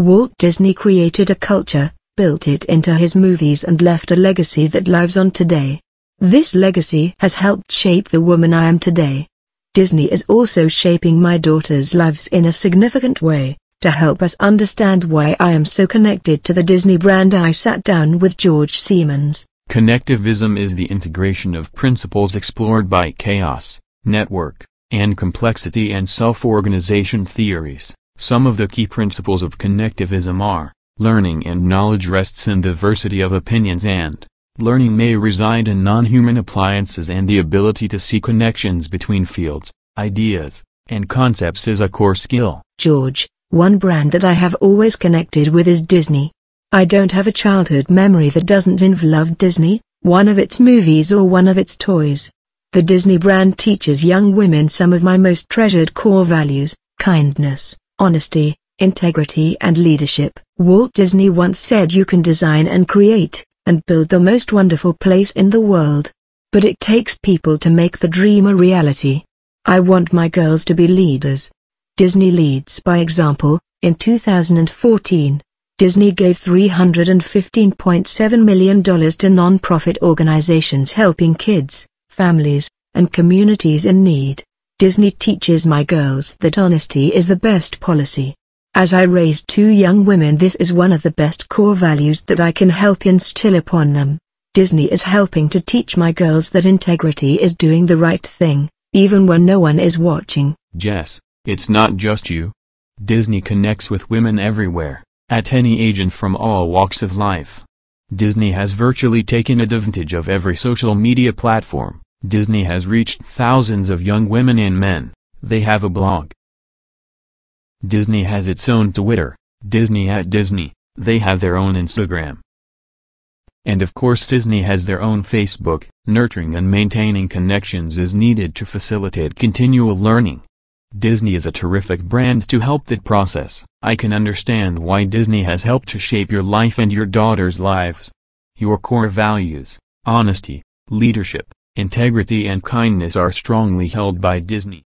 Walt Disney created a culture, built it into his movies and left a legacy that lives on today. This legacy has helped shape the woman I am today. Disney is also shaping my daughter's lives in a significant way. To help us understand why I am so connected to the Disney brand I sat down with George Siemens. Connectivism is the integration of principles explored by chaos, network, and complexity and self-organization theories. Some of the key principles of connectivism are, learning and knowledge rests in diversity of opinions and, learning may reside in non-human appliances and the ability to see connections between fields, ideas, and concepts is a core skill. George, one brand that I have always connected with is Disney. I don't have a childhood memory that doesn't involve Disney, one of its movies or one of its toys. The Disney brand teaches young women some of my most treasured core values, kindness, honesty, integrity and leadership. Walt Disney once said you can design and create, and build the most wonderful place in the world. But it takes people to make the dream a reality. I want my girls to be leaders. Disney leads by example. In 2014, Disney gave $315.7 million to non-profit organizations helping kids, families, and communities in need. Disney teaches my girls that honesty is the best policy. As I raise two young women this is one of the best core values that I can help instill upon them. Disney is helping to teach my girls that integrity is doing the right thing, even when no one is watching. Jess, it's not just you. Disney connects with women everywhere, at any age and from all walks of life. Disney has virtually taken advantage of every social media platform, Disney has reached thousands of young women and men, they have a blog. Disney has its own Twitter, Disney at Disney, they have their own Instagram. And of course Disney has their own Facebook, nurturing and maintaining connections is needed to facilitate continual learning. Disney is a terrific brand to help that process. I can understand why Disney has helped to shape your life and your daughter's lives. Your core values, honesty, leadership, integrity and kindness are strongly held by Disney.